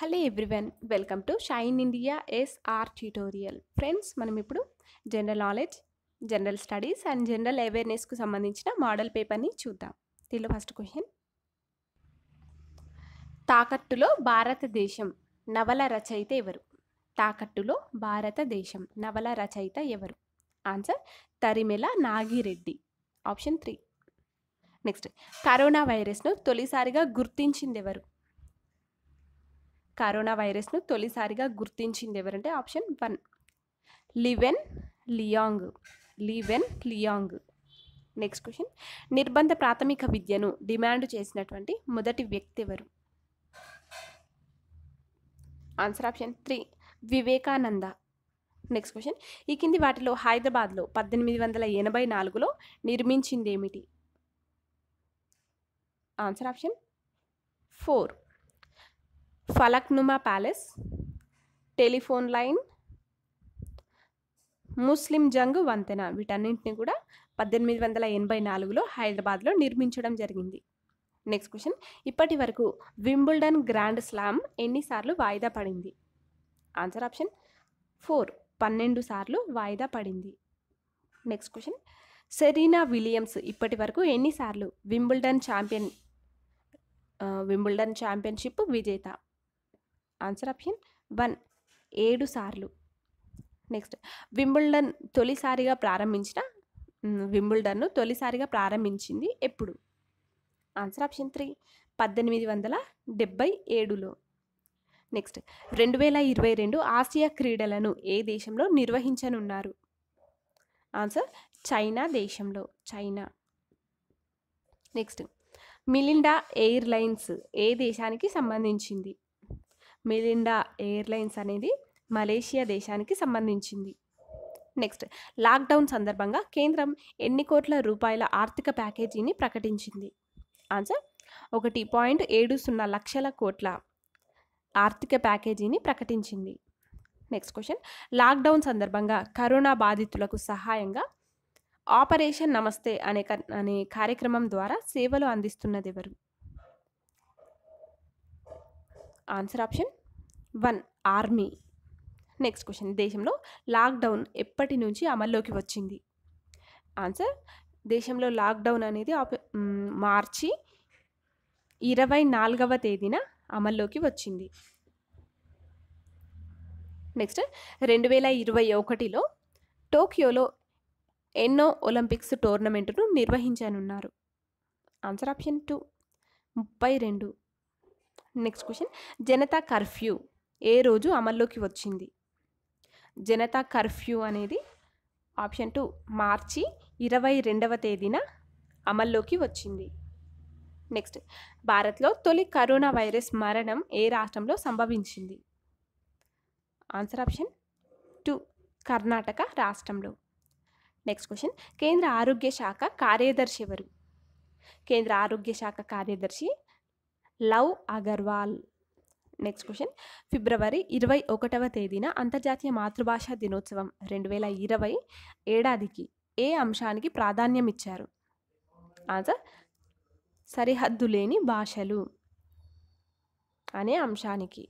hello everyone welcome to Shine India SR tutorial friends మనం ఇప్పుడు general knowledge general studies and general అవేర్నెస్కు సంబంధించిన model పేపర్ని చూద్దాం దీనిలో ఫస్ట్ క్వశ్చన్ తాకట్టులో భారతదేశం నవల రచయిత ఎవరు తాకట్టులో భారతదేశం నవల రచయిత ఎవరు answer Tarimela Nagireddy option three next corona వైరస్ను తొలిసారిగా గుర్తించింది ఎవరు కరోనా వైరస్ను తొలిసారిగా గుర్తించింది ఎవరంటే option one Liwen Liang Liwen Liang next question నిర్బంధ ప్రాథమిక విద్యను డిమాండ్ చేసినటువంటి మొదటి వ్యక్తి ఎవరు answer option three Vivekananda next question ఈ కింది వాటిలో హైదరాబాద్లో పద్దెనిమిది వందల ఎనభై నాలుగులో నిర్మించింది ఏమిటి answer option four Falaknuma palace telephone line Muslim Jung వంతెన వీటన్నింటిని కూడా పద్దెనిమిది వందల ఎనభై నాలుగులో హైదరాబాద్లో నిర్మించడం జరిగింది నెక్స్ట్ క్వశ్చన్ ఇప్పటి వరకు వింబుల్డన్ గ్రాండ్ స్లామ్ ఎన్నిసార్లు వాయిదా పడింది ఆన్సర్ ఆప్షన్ ఫోర్ పన్నెండు సార్లు వాయిదా పడింది నెక్స్ట్ క్వశ్చన్ సెరీనా విలియమ్స్ ఇప్పటి వరకు ఎన్నిసార్లు వింబుల్డన్ ఛాంపియన్ వింబుల్డన్ ఛాంపియన్షిప్ విజేత ఆన్సర్ ఆప్షన్ వన్ ఏడు సార్లు నెక్స్ట్ వింబుల్డన్ తొలిసారిగా ప్రారంభించిన వింబుల్డన్ను తొలిసారిగా ప్రారంభించింది ఎప్పుడు ఆన్సర్ ఆప్షన్ త్రీ పద్దెనిమిది వందల డెబ్బై ఏడులో నెక్స్ట్ రెండు వేల ఇరవై రెండు ఆసియా క్రీడలను ఏ దేశంలో నిర్వహించనున్నారు ఆన్సర్ చైనా దేశంలో చైనా నెక్స్ట్ మిలిండా ఎయిర్లైన్స్ ఏ దేశానికి సంబంధించింది మిలిండా ఎయిర్లైన్స్ అనేది మలేషియా దేశానికి సంబంధించింది నెక్స్ట్ లాక్డౌన్ సందర్భంగా కేంద్రం ఎన్ని కోట్ల రూపాయల ఆర్థిక ప్యాకేజీని ప్రకటించింది ఆన్సర్ ఒకటి పాయింట్ ఏడు సున్నా లక్షల కోట్ల ఆర్థిక ప్యాకేజీని ప్రకటించింది నెక్స్ట్ క్వశ్చన్ లాక్డౌన్ సందర్భంగా కరోనా బాధితులకు సహాయంగా ఆపరేషన్ నమస్తే అనే అనే కార్యక్రమం ద్వారా సేవలు అందిస్తున్నది ఎవరు answer option one army next question దేశంలో లాక్డౌన్ ఎప్పటి నుంచి అమల్లోకి వచ్చింది ఆన్సర్ దేశంలో లాక్డౌన్ అనేది మార్చి ఇరవై నాలుగవ తేదీన అమల్లోకి వచ్చింది నెక్స్ట్ రెండు వేల ఇరవై ఒకటిలో టోక్యోలో ఎన్నో ఒలింపిక్స్ టోర్నమెంట్ను నిర్వహించనున్నారు ఆన్సర్ ఆప్షన్ టూ ముప్పై రెండు నెక్స్ట్ క్వశ్చన్ జనతా కర్ఫ్యూ ఏ రోజు అమల్లోకి వచ్చింది జనతా కర్ఫ్యూ అనేది ఆప్షన్ టూ మార్చి ఇరవై రెండవ తేదీన అమల్లోకి వచ్చింది నెక్స్ట్ భారత్లో తొలి కరోనా వైరస్ మరణం ఏ రాష్ట్రంలో సంభవించింది ఆన్సర్ ఆప్షన్ టూ కర్ణాటక రాష్ట్రంలో నెక్స్ట్ క్వశ్చన్ కేంద్ర ఆరోగ్య శాఖ కార్యదర్శి ఎవరు కేంద్ర ఆరోగ్య శాఖ కార్యదర్శి లవ్ అగర్వాల్ నెక్స్ట్ క్వశ్చన్ ఫిబ్రవరి ఇరవై ఒకటవ తేదీన అంతర్జాతీయ మాతృభాష దినోత్సవం రెండు వేల ఇరవై ఏడాదికి ఏ అంశానికి ప్రాధాన్యం ఇచ్చారు ఆన్సర్ సరిహద్దు లేని భాషలు అనే అంశానికి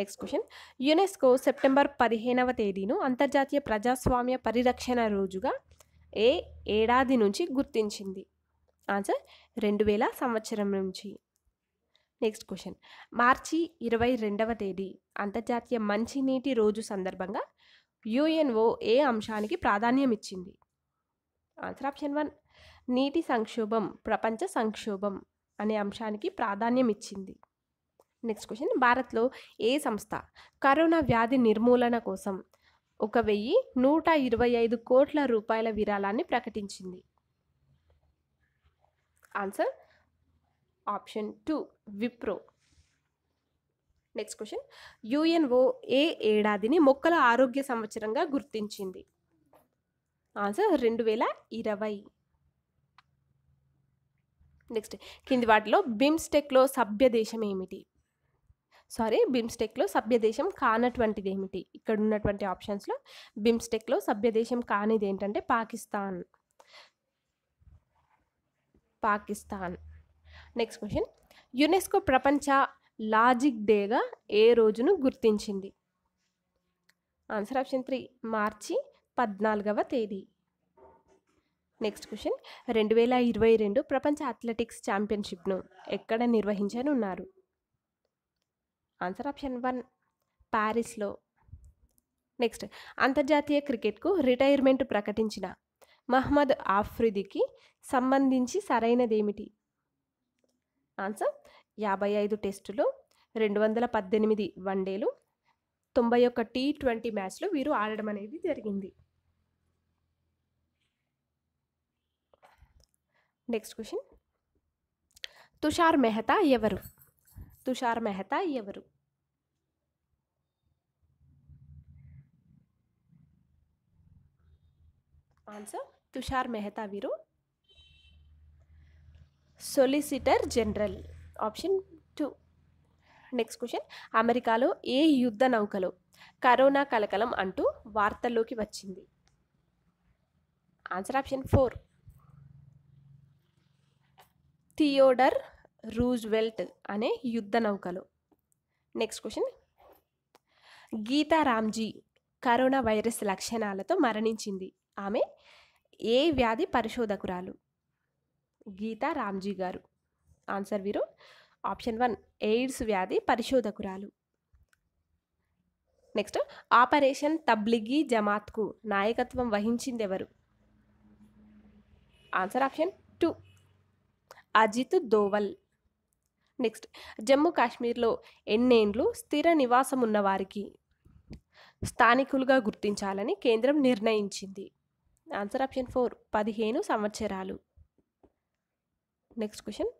నెక్స్ట్ క్వశ్చన్ యునెస్కో సెప్టెంబర్ పదిహేనవ తేదీను అంతర్జాతీయ ప్రజాస్వామ్య పరిరక్షణ రోజుగా ఏ ఏడాది నుంచి గుర్తించింది ఆన్సర్ రెండు వేల సంవత్సరం నుంచి నెక్స్ట్ క్వశ్చన్ మార్చి ఇరవై రెండవ తేదీ అంతర్జాతీయ మంచినీటి రోజు సందర్భంగా యుఎన్ఓ ఏ అంశానికి ప్రాధాన్యం ఇచ్చింది ఆన్సర్ ఆప్షన్ వన్ నీటి సంక్షోభం ప్రపంచ సంక్షోభం అనే అంశానికి ప్రాధాన్యం ఇచ్చింది నెక్స్ట్ క్వశ్చన్ భారత్లో ఏ సంస్థ కరోనా వ్యాధి నిర్మూలన కోసం ఒక వెయ్యి నూట ఇరవై ఐదు కోట్ల రూపాయల విరాళాన్ని ప్రకటించింది answer option two Wipro next question UNO ఏ ఏడాదిని మొక్కల ఆరోగ్య సంవత్సరంగా గుర్తించింది ఆన్సర్ రెండు వేల ఇరవై నెక్స్ట్ కింది వాటిలో బిమ్స్టెక్లో సభ్య దేశం ఏమిటి సారీ బిమ్స్టెక్లో సభ్యదేశం కానటువంటిది ఏమిటి ఇక్కడ ఉన్నటువంటి ఆప్షన్స్లో బిమ్స్టెక్లో సభ్యదేశం కానిది ఏంటంటే Pakistan Pakistan next question UNESCO ప్రపంచ లాజిక్ డేగా ఏ రోజును గుర్తించింది ఆన్సర్ ఆప్షన్ త్రీ మార్చి పద్నాలుగవ తేదీ నెక్స్ట్ క్వశ్చన్ రెండు వేల ఇరవై రెండు ప్రపంచ అథ్లెటిక్స్ ఛాంపియన్షిప్ను ఎక్కడ నిర్వహించనున్నారు ఆన్సర్ ఆప్షన్ వన్ ప్యారిస్లో నెక్స్ట్ అంతర్జాతీయ క్రికెట్కు రిటైర్మెంట్ ప్రకటించిన మహ్మద్ ఆఫ్రిదికి సంబంధించి సరైనదేమిటి ఆన్సర్ యాభై ఐదు టెస్టులు రెండు వందల పద్దెనిమిది వన్డేలు తొంభై ఒక్క టీ ట్వంటీ మ్యాచ్లు వీరు ఆడడం అనేది జరిగింది నెక్స్ట్ క్వశ్చన్ తుషార్ మెహతా ఎవరు తుషార్ మెహతా ఎవరు ఆన్సర్ తుషార్ మెహతా వీరు solicitor general option two next question అమెరికాలో ఏ యుద్ధ నౌకలో కరోనా కలకలం అంటూ వార్తల్లోకి వచ్చింది answer option four Theodore Roosevelt అనే యుద్ధ నౌకలో next question Geetaramji corona virus లక్షణాలతో మరణించింది ఆమె ఏ వ్యాధి పరిశోధకురాలు గీతా రామ్జీ గారు ఆన్సర్ వీరు ఆప్షన్ వన్ ఎయిడ్స్ వ్యాధి పరిశోధకురాలు నెక్స్ట్ ఆపరేషన్ తబ్లిగీ జమాత్కు నాయకత్వం వహించింది ఎవరు answer option two Ajit Doval next Jammu కాశ్మీర్లో ఎన్నేండ్లు స్థిర నివాసం ఉన్నవారికి స్థానికులుగా గుర్తించాలని కేంద్రం నిర్ణయించింది ఆన్సర్ ఆప్షన్ ఫోర్ పదిహేను సంవత్సరాలు నెక్స్ట్ క్వశ్చన్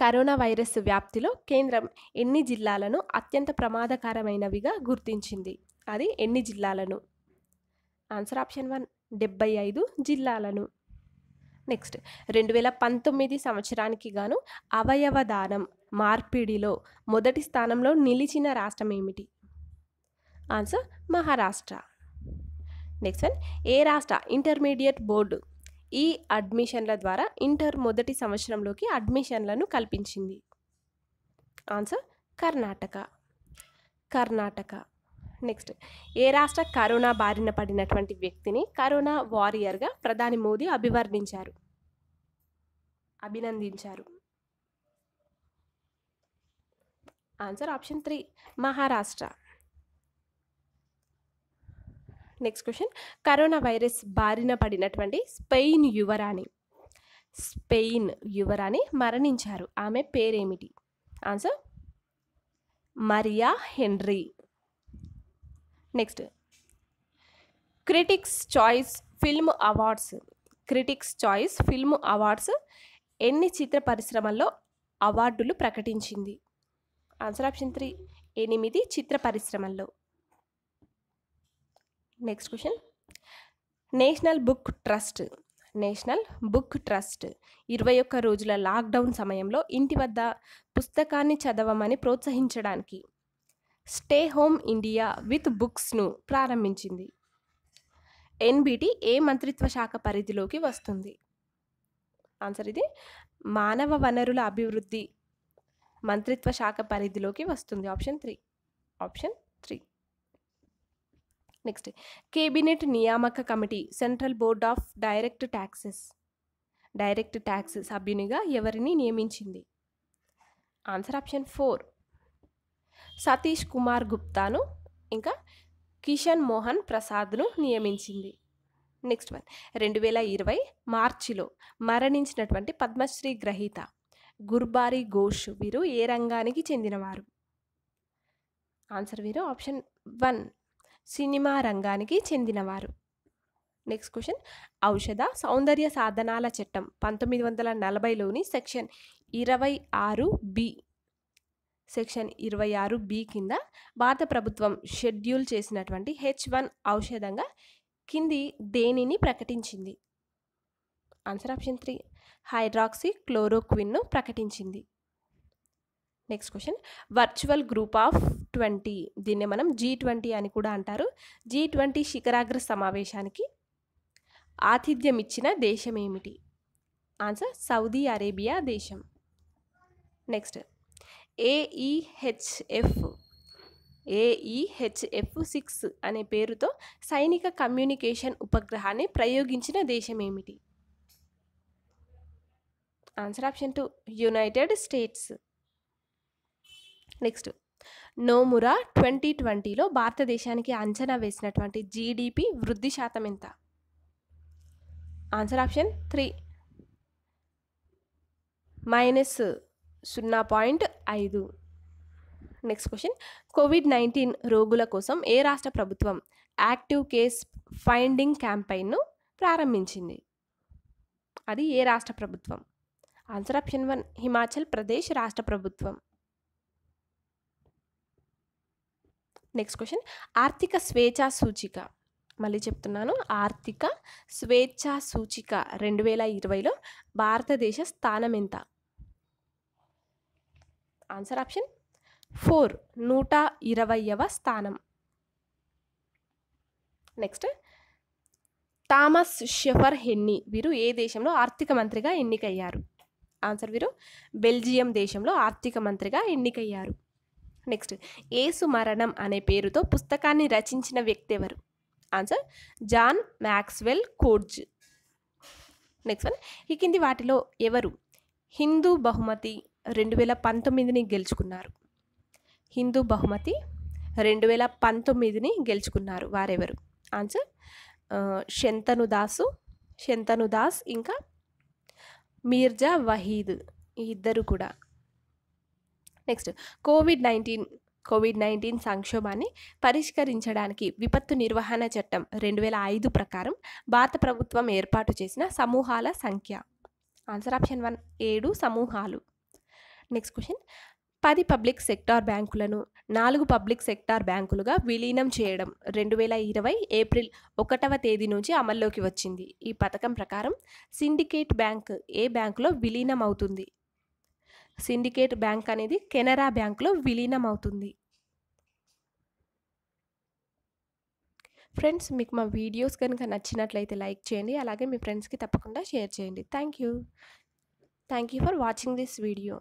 కరోనా వైరస్ వ్యాప్తిలో కేంద్రం ఎన్ని జిల్లాలను అత్యంత ప్రమాదకరమైనవిగా గుర్తించింది అది ఎన్ని జిల్లాలను ఆన్సర్ ఆప్షన్ వన్ డెబ్బై ఐదు జిల్లాలను నెక్స్ట్ రెండు వేల పంతొమ్మిది సంవత్సరానికి గాను అవయవదానం మార్పిడిలో మొదటి స్థానంలో నిలిచిన రాష్ట్రం ఏమిటి ఆన్సర్ మహారాష్ట్ర నెక్స్ట్ వన్ ఏ రాష్ట్ర ఇంటర్మీడియట్ బోర్డు ఈ అడ్మిషన్ల ద్వారా ఇంటర్ మొదటి సంవత్సరంలోకి అడ్మిషన్లను కల్పించింది ఆన్సర్ కర్ణాటక కర్ణాటక నెక్స్ట్ ఏ రాష్ట్ర కరోనా బారిన పడినటువంటి వ్యక్తిని కరోనా వారియర్గా ప్రధాని మోదీ అభివర్ణించారు అభినందించారు answer option three Maharashtra next question corona virus బారిన పడినటువంటి స్పెయిన్ యువరాణి స్పెయిన్ యువరాణి మరణించారు ఆమె పేరేమిటి answer Maria Henry next critics choice film awards critics choice film awards ఎన్ని చిత్ర పరిశ్రమల్లో అవార్డులు ప్రకటించింది ఆన్సర్ ఆప్షన్ త్రీ ఎనిమిది చిత్ర పరిశ్రమల్లో next question national book trust national book trust ఇరవై ఒక్క రోజుల లాక్డౌన్ సమయంలో ఇంటి వద్ద పుస్తకాన్ని చదవమని ప్రోత్సహించడానికి స్టే హోమ్ ఇండియా విత్ బుక్స్ను ప్రారంభించింది ఎన్బిటి ఏ మంత్రిత్వ శాఖ పరిధిలోకి వస్తుంది ఆన్సర్ ఇది మానవ వనరుల అభివృద్ధి మంత్రిత్వ శాఖ పరిధిలోకి వస్తుంది option three option three next cabinet నియామక committee central board of direct taxes direct tax సభ్యునిగా ఎవరిని నియమించింది answer option four Satish Kumar గుప్తాను ఇంకా కిషన్ మోహన్ ప్రసాద్ను నియమించింది నెక్స్ట్ వన్ రెండు వేల ఇరవై మార్చిలో మరణించినటువంటి పద్మశ్రీ గ్రహీత గుర్బారి ఘోష్ వీరు ఏ రంగానికి చెందినవారు ఆన్సర్ వీరు ఆప్షన్ వన్ సినిమా రంగానికి చెందినవారు నెక్స్ట్ క్వశ్చన్ ఔషధ సౌందర్య సాధనాల చట్టం పంతొమ్మిది వందల నలభైలోని సెక్షన్ ఇరవై ఆరు బి సెక్షన్ ఇరవై ఆరు బి కింద భారత ప్రభుత్వం షెడ్యూల్ చేసినటువంటి హెచ్ వన్ ఔషధంగా కింది దేనిని ప్రకటించింది ఆన్సర్ ఆప్షన్ త్రీ హైడ్రాక్సీ క్లోరోక్విన్ను ప్రకటించింది next question virtual group of twenty దీన్ని మనం జీ ట్వంటీ అని కూడా అంటారు జీ ట్వంటీ శిఖరాగ్ర సమావేశానికి ఆతిథ్యం ఇచ్చిన దేశం ఏమిటి ఆన్సర్ సౌదీ అరేబియా దేశం నెక్స్ట్ ఏఈహెచ్ఎఫ్ ఏఈహెచ్ఎఫ్ సిక్స్ అనే పేరుతో సైనిక కమ్యూనికేషన్ ఉపగ్రహాన్ని ప్రయోగించిన దేశం ఏమిటి answer option two United States next Nomura twenty ట్వంటీలో భారతదేశానికి అంచనా వేసినటువంటి జీడిపి వృద్ధి శాతం ఎంత ఆన్సర్ ఆప్షన్ త్రీ మైనస్ సున్నా పాయింట్ ఐదు నెక్స్ట్ క్వశ్చన్ కోవిడ్ నైన్టీన్ రోగుల కోసం ఏ రాష్ట్ర ప్రభుత్వం యాక్టివ్ కేస్ ఫైండింగ్ క్యాంపెయిన్ను ప్రారంభించింది అది ఏ రాష్ట్ర ప్రభుత్వం answer option one Himachal Pradesh రాష్ట్ర ప్రభుత్వం నెక్స్ట్ క్వశ్చన్ ఆర్థిక స్వేచ్ఛా సూచిక మళ్ళీ చెప్తున్నాను ఆర్థిక స్వేచ్ఛా సూచిక రెండు వేల ఇరవైలో భారతదేశ స్థానం ఎంత ఆన్సర్ ఆప్షన్ ఫోర్ నూట ఇరవైవ స్థానం నెక్స్ట్ థామస్ షెఫర్ హెన్నీ వీరు ఏ దేశంలో ఆర్థిక మంత్రిగా ఎన్నికయ్యారు ఆన్సర్ వీరు బెల్జియం దేశంలో ఆర్థిక మంత్రిగా ఎన్నికయ్యారు నెక్స్ట్ ఏసు మరణం అనే పేరుతో పుస్తకాన్ని రచించిన వ్యక్తి ఎవరు answer John Maxwell Coetzee next one ఈ కింది వాటిలో ఎవరు హిందూ బహుమతి రెండు వేల పంతొమ్మిదిని గెలుచుకున్నారు హిందూ బహుమతి రెండు వేల పంతొమ్మిదిని గెలుచుకున్నారు వారెవరు ఆన్సర్ శంతను దాసు శంతను దాస్ ఇంకా మీర్జా వహీద్ ఈ ఇద్దరు కూడా next covid nineteen covid nineteen సంక్షోభాన్ని పరిష్కరించడానికి విపత్తు నిర్వహణ చట్టం రెండు వేల ఐదు ప్రకారం భారత ప్రభుత్వం ఏర్పాటు చేసిన సమూహాల సంఖ్య ఆన్సర్ ఆప్షన్ వన్ ఏడు సమూహాలు నెక్స్ట్ క్వశ్చన్ పది పబ్లిక్ సెక్టార్ బ్యాంకులను నాలుగు పబ్లిక్ సెక్టార్ బ్యాంకులుగా విలీనం చేయడం రెండు వేల ఇరవై ఏప్రిల్ ఒకటవ తేదీ నుంచి అమల్లోకి వచ్చింది ఈ పథకం ప్రకారం సిండికేట్ బ్యాంక్ ఏ బ్యాంకులో విలీనం అవుతుంది సిండికేట్ బ్యాంక్ అనేది కెనరా బ్యాంక్లో విలీనం అవుతుంది ఫ్రెండ్స్ మీకు మా వీడియోస్ కనుక నచ్చినట్లయితే లైక్ చేయండి అలాగే మీ ఫ్రెండ్స్కి తప్పకుండా షేర్ చేయండి thank you thank you for watching this video